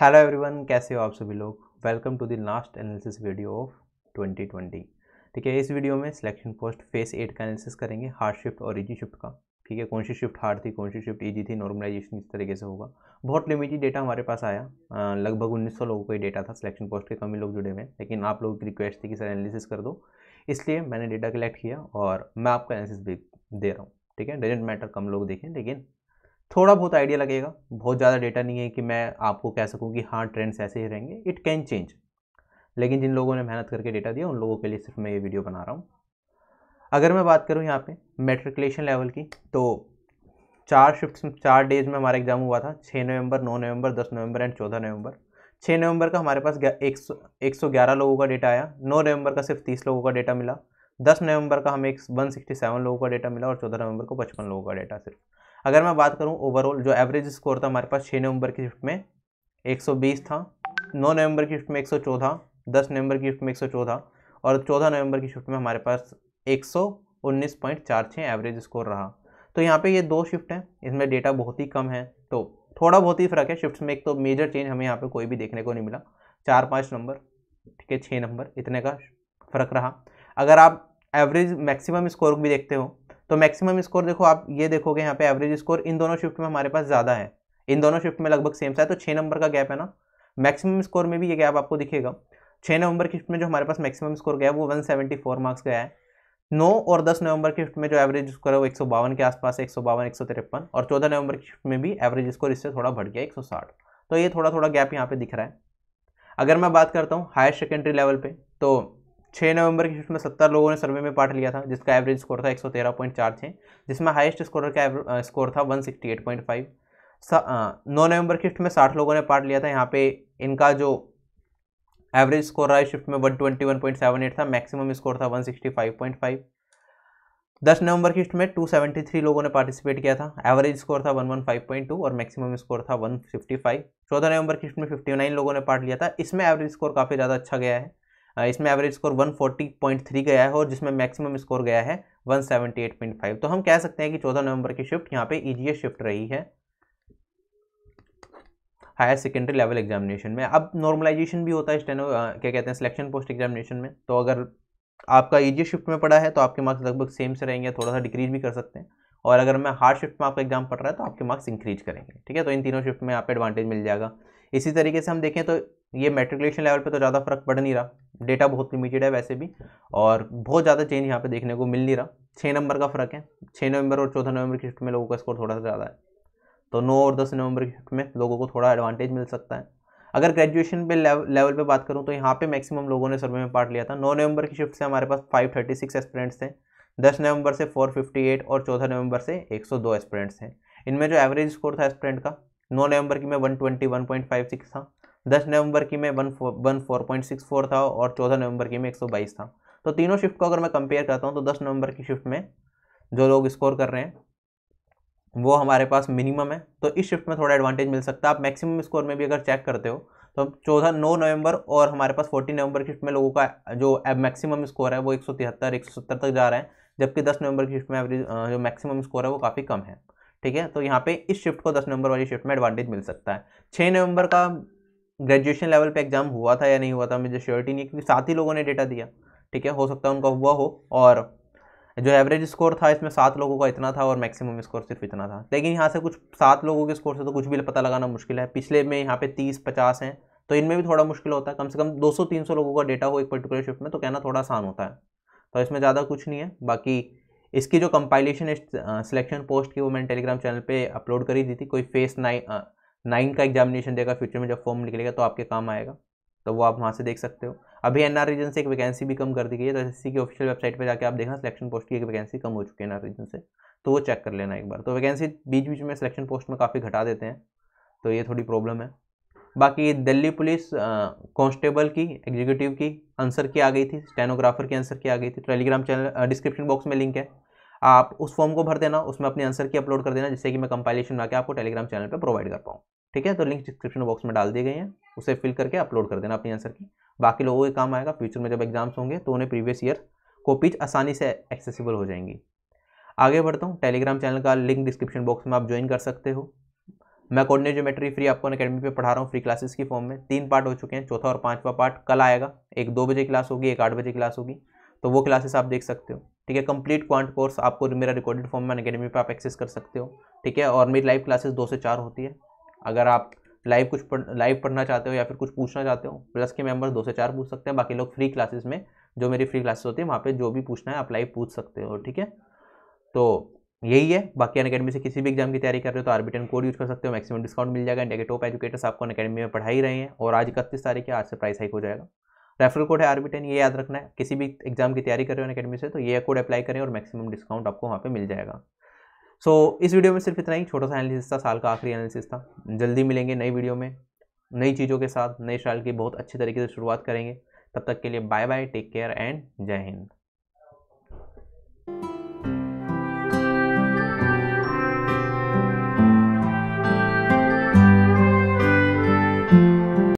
hello everyone कैसे हो आप सभी लोग welcome to the last analysis video of 2020 ठीक है इस वीडियो में सिलेक्शन पोस्ट फेस एट का एनालिसिस करेंगे हार्ड शिफ्ट और इजी शिफ्ट का ठीक है कौन सी शिफ्ट हार्ड थी कौन सी शिफ्ट ईजी थी नॉर्मलाइजेशन किस तरीके से होगा बहुत लिमिटेड डेटा हमारे पास आया लगभग उन्नीस लोगों का ही डेटा था सिलेक्शन पोस्ट के कम लोग जुड़े हुए लेकिन आप लोगों की रिक्वेस्ट थी कि सर एनालिसिस कर दो इसलिए मैंने डेटा कलेक्ट किया और मैं आपका एनालिसिस भी दे रहा हूँ ठीक है डजेंट मैटर कम लोग देखें लेकिन थोड़ा बहुत आइडिया लगेगा बहुत ज़्यादा डेटा नहीं है कि मैं आपको कह सकूँ कि हाँ ट्रेंड्स ऐसे ही रहेंगे इट कैन चेंज लेकिन जिन लोगों ने मेहनत करके डेटा दिया उन लोगों के लिए सिर्फ मैं ये वीडियो बना रहा हूँ अगर मैं बात करूँ यहाँ पे मेट्रिकुलेशन लेवल की तो चार शिफ्ट चार डेज में हमारा एग्ज़ाम हुआ था छः नवंबर नौ नवंबर दस नवंबर एंड चौदह नवंबर छः नवंबर का हमारे पास एक सौ एक सौ ग्यारह लोगों का डेटा आया नौ नवंबर का सिर्फ तीस लोगों का डेटा मिला दस नवंबर का हमें एक वन सिक्सटी सेवन लोगों का डेटा मिला और चौदह नवंबर को पचपन लोगों का डेटा सिर्फ अगर मैं बात करूँ ओवरऑल जो एवरेज स्कोर था हमारे पास छः नवंबर की शिफ्ट में 120 था नौ नवंबर की शिफ्ट में 114 दस नवंबर की शिफ्ट में चौदह और चौदह नवंबर की शिफ्ट में हमारे पास छः एवरेज स्कोर रहा तो यहाँ पे ये दो शिफ्ट हैं इसमें डेटा बहुत ही कम है तो थोड़ा बहुत ही फ़र्क है शिफ्ट्स में एक तो मेजर चेंज हमें यहाँ पे कोई भी देखने को नहीं मिला चार पाँच नंबर ठीक है छः नंबर इतने का फ़र्क रहा अगर आप एवरेज मैक्सिमम स्कोर भी देखते हो तो मैक्सिमम स्कोर देखो आप ये देखोगे यहाँ पे एवरेज स्कोर इन दोनों शिफ्ट में हमारे पास ज़्यादा है इन दोनों शिफ्ट में लगभग सेम सा है तो छः नंबर का गैप है ना मैक्सिमम स्कोर में भी ये गैप आपको दिखेगा छः नवंबर की शिफ्ट में जो हमारे पास मैक्सिमम स्कोर गया वो फोर मार्क्स गया है नौ और दस नवंबर की शिफ्ट में जो एवरेज स्कोर है वो एक के आसपास है एक सौ और चौदह नवंबर की शिफ्ट में भी एवरेज स्कोर इससे थोड़ा बढ़ गया एक तो ये थोड़ा थोड़ा गैप यहाँ पर दिख रहा है अगर मैं बात करता हूँ हायर सेकेंडरी लेवल पर तो छः नवंबर की शिफ्ट में सत्तर लोगों ने सर्वे में पार्ट लिया था जिसका एवरेज स्कोर था एक सौ तेरह पॉइंट चार छः जिसमें हाइस्ट स्कोर का स्कोर था one sixty eight point five नौ नवंबर की शिफ्ट में साठ लोगों ने पार्ट लिया था यहाँ पे इनका जो एवरेज स्कोर रहा है शिफ्ट में one twenty one point seven eight था मैक्सिमम स्कोर था one sixty five point five दस नवंबर की शिफ्ट में टू सेवेंटी थ्री लोगों ने पार्टिसिपेट किया था एवरेज स्कोर था one one five point two और मैक्सिमम स्कोर था वन फिफ्टी फाइव चौदह नवंबर की शिफ्ट में फिफ्टी नाइन लोगों ने पार्ट लिया था इसमें एवरेज स्कोर काफ़ी ज़्यादा अच्छा गया है इसमें एवरेज स्कोर 140.3 गया है और जिसमें मैक्सिमम स्कोर गया है 178.5 तो हम कह सकते हैं कि 14 नवंबर की शिफ्ट यहाँ पे ईजीएस शिफ्ट रही है हायर सेकेंडरी लेवल एग्जामिनेशन में अब नॉर्मलाइजेशन भी होता है स्टेनो क्या कहते हैं सिलेक्शन पोस्ट एग्जामिनेशन में तो अगर आपका ईजीए शिफ्ट में पड़ा है तो आपके मार्क्स लगभग सेम से रहेंगे थोड़ा सा डिक्रीज भी कर सकते हैं और अगर मैं हार्ड शिफ्ट में आपका एग्जाम पड़ रहा है तो आपके मार्क्स इंक्रीज करेंगे ठीक है तो इन तीनों शिफ्ट में आपको एडवांटेज मिल जाएगा इसी तरीके से हम देखें तो ये मेट्रिकुलेशन लेवल पे तो ज़्यादा फर्क पड़ नहीं रहा डेटा बहुत लिमिटेड है वैसे भी और बहुत ज़्यादा चेंज यहाँ पे देखने को मिल नहीं रहा छः नंबर का फ़र्क है छः नवंबर और चौदह नवंबर की शिफ्ट में लोगों का स्कोर थोड़ा सा ज़्यादा है तो नौ और दस नवंबर की शिफ्ट में लोगों को थोड़ा एडवांटेज मिल सकता है अगर ग्रेजुएशन पे लेवल पर बात करूँ तो यहाँ पर मैक्सिमम लोगों ने सर्वे में पार्ट लिया था नौ नवंबर की शिफ्ट से हमारे पास फाइव एस्पिरेंट्स थे दस नवंबर से फोर और चौदह नवंबर से एक एस्पिरेंट्स हैं इनमें जो एवरेज स्कोर था एस्पिरेंट का नौ नवंबर की मैं वन था दस नवंबर की में one one four point six four था और चौदह नवंबर की में एक सौ बाईस था तो तीनों शिफ्ट को अगर मैं कंपेयर करता हूँ तो दस नवंबर की शिफ्ट में जो लोग स्कोर कर रहे हैं वो हमारे पास मिनिमम है तो इस शिफ्ट में थोड़ा एडवांटेज मिल सकता है आप मैक्सिमम स्कोर में भी अगर चेक करते हो तो चौदह नौ नवंबर और हमारे पास फोर्टीन नवंबर की शिफ्ट में लोगों का जो मैक्सिमम स्कोर है वो एक सौ तिहत्तर एक सौ सत्तर तक जा रहा है जबकि दस नवंबर की शिफ्ट में एवरेज जो मैक्सिमम स्कोर है वो काफ़ी कम है ठीक है तो यहाँ पे इस शिफ्ट को दस नवंबर वाली शिफ्ट में एडवांटेज मिल सकता है छः नवंबर का ग्रेजुएशन लेवल पे एग्ज़ाम हुआ था या नहीं हुआ था मुझे श्योरिटी नहीं है क्योंकि सात ही लोगों ने डेटा दिया ठीक है हो सकता है उनका हुआ हो और जो एवरेज स्कोर था इसमें सात लोगों का इतना था और मैक्सिमम स्कोर सिर्फ इतना था लेकिन यहाँ से कुछ सात लोगों के स्कोर से तो कुछ भी पता लगाना मुश्किल है पिछले में यहाँ पे तीस पचास हैं तो इनमें भी थोड़ा मुश्किल होता है कम से कम दो सौ लोगों का डेटा हो एक पर्टिकुलर शिफ्ट में तो कहना थोड़ा आसान होता है तो इसमें ज़्यादा कुछ नहीं है बाकी इसकी जो कंपाइलेशन है सिलेक्शन पोस्ट की वो मैंने टेलीग्राम चैनल पे अपलोड करी दी थी कोई फेस नाइन नाइन का एग्जामिनेशन देगा फ्यूचर में जब फॉर्म निकलेगा तो आपके काम आएगा तो वो आप वहाँ से देख सकते हो अभी एन आर रीजन से एक वैकेंसी भी कम कर दी गई है तो एस की ऑफिशियल वेबसाइट पर जाकर आप देखना सिलेक्शन पोस्ट की एक वैकेंसी कम हो चुकी है एन आर रीजन से तो वो चेक कर लेना एक बार तो वैकेंसी बीच बीच में सिलेक्शन पोस्ट में काफ़ी घटा देते हैं तो ये थोड़ी प्रॉब्लम है बाकी दिल्ली पुलिस कांस्टेबल की एग्जीक्यूटिव की आंसर की आ गई थी स्टेनोग्राफर की आंसर की आ गई थी टेलीग्राम चैनल डिस्क्रिप्शन बॉक्स में लिंक है आप उस फॉर्म को भर देना उसमें अपने आंसर की अपलोड कर देना जिससे कि मैं कंपाइलेशन में आपको टेलीग्राम चैनल पर प्रोवाइड कर पाऊँ ठीक है तो लिंक डिस्क्रिप्शन बॉक्स में डाल दिए गए हैं उसे फिल करके अपलोड कर देना अपने आंसर की बाकी लोगों के काम आएगा फ्यूचर में जब एग्जाम्स होंगे तो उन्हें प्रीवियस ईयर कॉपीज आसानी से एक्सेसिबल हो जाएंगी आगे बढ़ता हूँ टेलीग्राम चैनल का लिंक डिस्क्रिप्शन बॉक्स में आप ज्वाइन कर सकते हो मैं कोडने जोमेट्री फ्री आपको अकेडमी पे पढ़ा रहा हूँ फ्री क्लासेस की फॉर्म में तीन पार्ट हो चुके हैं चौथा और पांचवा पार्ट कल आएगा एक दो बजे क्लास होगी एक आठ बजे क्लास होगी तो वो क्लासेस आप देख सकते हो ठीक है कंप्लीट क्वांट कोर्स आपको मेरा रिकॉर्डेड फॉर्म में अकेडमी पर आप एक्सेस कर सकते हो ठीक है और मेरी लाइव क्लासेस दो से चार होती है अगर आप लाइव कुछ पढ़ लाइव पढ़ना चाहते हो या फिर कुछ पूछना चाहते हो प्लस के मेंबर्स दो से चार पूछ सकते हैं बाकी लोग फ्री क्लासेस में जो मेरी फ्री क्लासेस होती है वहाँ पे जो भी पूछना है आप लाइव पूछ सकते हो ठीक है तो यही है बाकी अन अकेडमी से किसी भी एग्जाम की तैयारी कर रहे हो तो आर्बिटन कोड यूज कर सकते हो मैक्सिमम डिस्काउंट मिल जाएगा इंडिया के टॉप एजुकेटर्स आपको अन अकेडमी में पढ़ा ही रहे हैं और आज इकतीस तारीख है आज से प्राइस हाइक हो जाएगा रेफरल कोड है आर्बिटन ये याद रखना है किसी भी एग्जाम की तैयारी कर रहे हो अन अकेडमी से तो ये कोड अप्लाई करें और मैक्सिमम डिस्काउंट आपको वहाँ पर मिल जाएगा सो so, इस वीडियो में सिर्फ इतना ही छोटा सा एनालिसिस था साल का आखिरी एनालिसिस था जल्दी मिलेंगे नई वीडियो में नई चीज़ों के साथ नए साल की बहुत अच्छे तरीके से शुरुआत करेंगे तब तक के लिए bye bye take care and जय हिंद